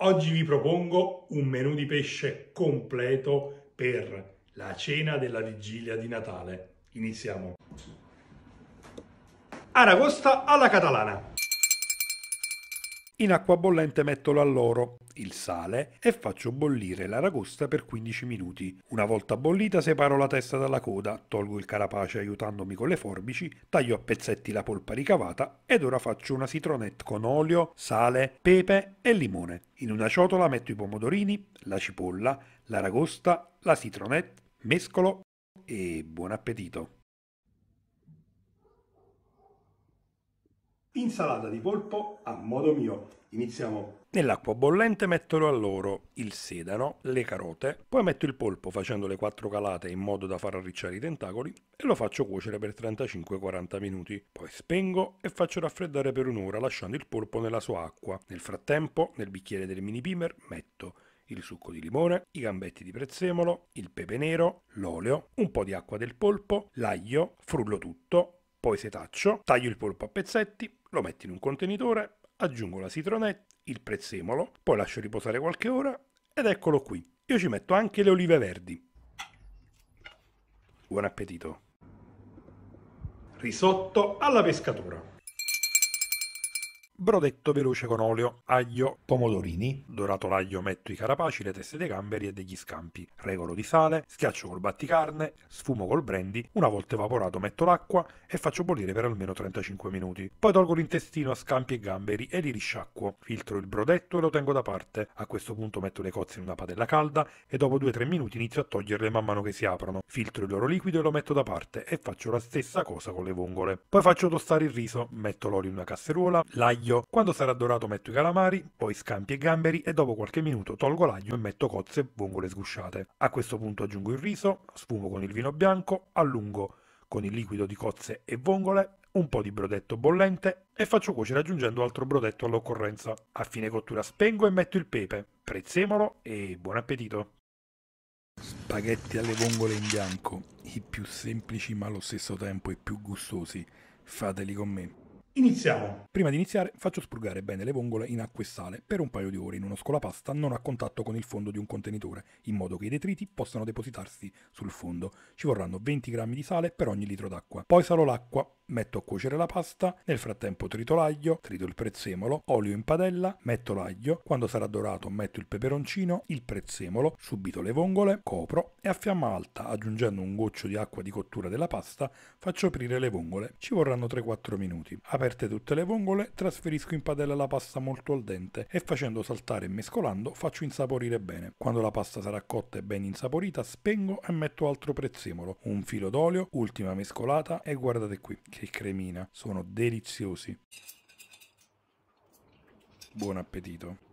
Oggi vi propongo un menù di pesce completo per la cena della vigilia di Natale. Iniziamo! Aragosta alla catalana. In acqua bollente metto l'alloro, il sale e faccio bollire l'aragosta per 15 minuti. Una volta bollita separo la testa dalla coda, tolgo il carapace aiutandomi con le forbici, taglio a pezzetti la polpa ricavata ed ora faccio una citronette con olio, sale, pepe e limone. In una ciotola metto i pomodorini, la cipolla, l'aragosta, la citronette, mescolo e buon appetito! Insalata di polpo a modo mio. Iniziamo. Nell'acqua bollente metterò all'oro il sedano, le carote, poi metto il polpo facendo le quattro calate in modo da far arricciare i tentacoli e lo faccio cuocere per 35-40 minuti. Poi spengo e faccio raffreddare per un'ora lasciando il polpo nella sua acqua. Nel frattempo, nel bicchiere del mini pimer metto il succo di limone, i gambetti di prezzemolo, il pepe nero, l'olio, un po' di acqua del polpo, l'aglio, frullo tutto, poi setaccio, taglio il polpo a pezzetti lo metto in un contenitore, aggiungo la citronetta, il prezzemolo, poi lascio riposare qualche ora ed eccolo qui. Io ci metto anche le olive verdi. Buon appetito! Risotto alla pescatura brodetto veloce con olio, aglio, pomodorini, dorato l'aglio metto i carapaci, le teste dei gamberi e degli scampi, regolo di sale, schiaccio col batticarne, sfumo col brandy, una volta evaporato metto l'acqua e faccio bollire per almeno 35 minuti. Poi tolgo l'intestino a scampi e gamberi e li risciacquo, filtro il brodetto e lo tengo da parte. A questo punto metto le cozze in una padella calda e dopo 2-3 minuti inizio a toglierle man mano che si aprono. Filtro il loro liquido e lo metto da parte e faccio la stessa cosa con le vongole. Poi faccio tostare il riso, metto l'olio in una casseruola, l'aglio aglio. Quando sarà dorato metto i calamari, poi scampi e gamberi e dopo qualche minuto tolgo l'aglio e metto cozze e vongole sgusciate. A questo punto aggiungo il riso, sfumo con il vino bianco, allungo con il liquido di cozze e vongole, un po' di brodetto bollente e faccio cuocere aggiungendo altro brodetto all'occorrenza. A fine cottura spengo e metto il pepe, prezzemolo e buon appetito! Spaghetti alle vongole in bianco, i più semplici ma allo stesso tempo i più gustosi. Fateli con me. Iniziamo! Prima di iniziare faccio spurgare bene le vongole in acqua e sale per un paio di ore in uno scolapasta non a contatto con il fondo di un contenitore, in modo che i detriti possano depositarsi sul fondo. Ci vorranno 20 g di sale per ogni litro d'acqua. Poi salo l'acqua, metto a cuocere la pasta, nel frattempo trito l'aglio, trito il prezzemolo, olio in padella, metto l'aglio, quando sarà dorato metto il peperoncino, il prezzemolo, subito le vongole, copro e a fiamma alta, aggiungendo un goccio di acqua di cottura della pasta, faccio aprire le vongole. Ci vorranno 3-4 minuti. Aperto Aperte tutte le vongole, trasferisco in padella la pasta molto al dente e facendo saltare e mescolando faccio insaporire bene. Quando la pasta sarà cotta e ben insaporita, spengo e metto altro prezzemolo, un filo d'olio, ultima mescolata e guardate qui, che cremina, sono deliziosi. Buon appetito!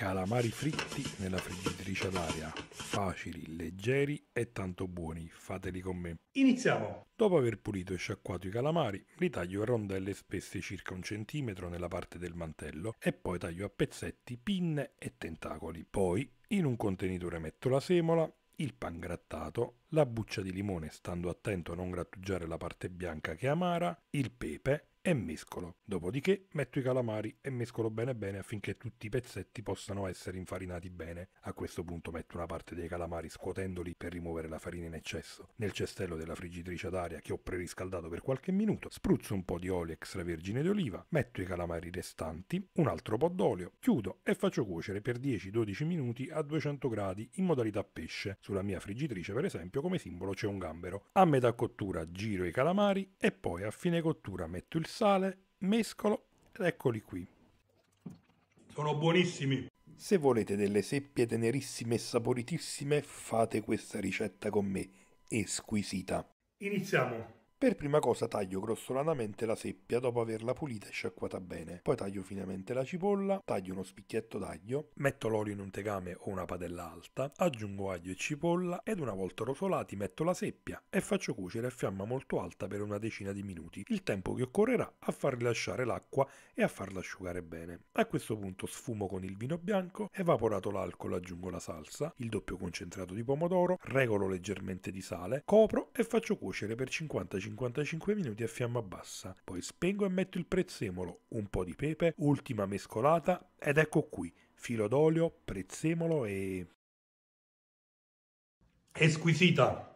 Calamari fritti nella friggitrice d'aria. Facili, leggeri e tanto buoni. Fateli con me. Iniziamo! Dopo aver pulito e sciacquato i calamari, li taglio a rondelle spesse circa un centimetro nella parte del mantello e poi taglio a pezzetti pinne e tentacoli. Poi in un contenitore metto la semola, il pan grattato, la buccia di limone stando attento a non grattugiare la parte bianca che è amara, il pepe, e mescolo. Dopodiché metto i calamari e mescolo bene bene affinché tutti i pezzetti possano essere infarinati bene. A questo punto metto una parte dei calamari scuotendoli per rimuovere la farina in eccesso. Nel cestello della friggitrice d'aria che ho preriscaldato per qualche minuto, spruzzo un po' di olio extravergine d'oliva, metto i calamari restanti, un altro po' d'olio, chiudo e faccio cuocere per 10-12 minuti a 200 gradi in modalità pesce. Sulla mia friggitrice per esempio come simbolo c'è un gambero. A metà cottura giro i calamari e poi a fine cottura metto il sale, mescolo ed eccoli qui. Sono buonissimi. Se volete delle seppie tenerissime e saporitissime, fate questa ricetta con me. È squisita. Iniziamo. Per prima cosa taglio grossolanamente la seppia dopo averla pulita e sciacquata bene, poi taglio finemente la cipolla, taglio uno spicchietto d'aglio, metto l'olio in un tegame o una padella alta, aggiungo aglio e cipolla ed una volta rosolati metto la seppia e faccio cuocere a fiamma molto alta per una decina di minuti, il tempo che occorrerà a far rilasciare l'acqua e a farla asciugare bene. A questo punto sfumo con il vino bianco, evaporato l'alcol aggiungo la salsa, il doppio concentrato di pomodoro, regolo leggermente di sale, copro e faccio cuocere per 55 55 minuti a fiamma bassa. Poi spengo e metto il prezzemolo, un po' di pepe, ultima mescolata ed ecco qui, filo d'olio, prezzemolo e... È squisita!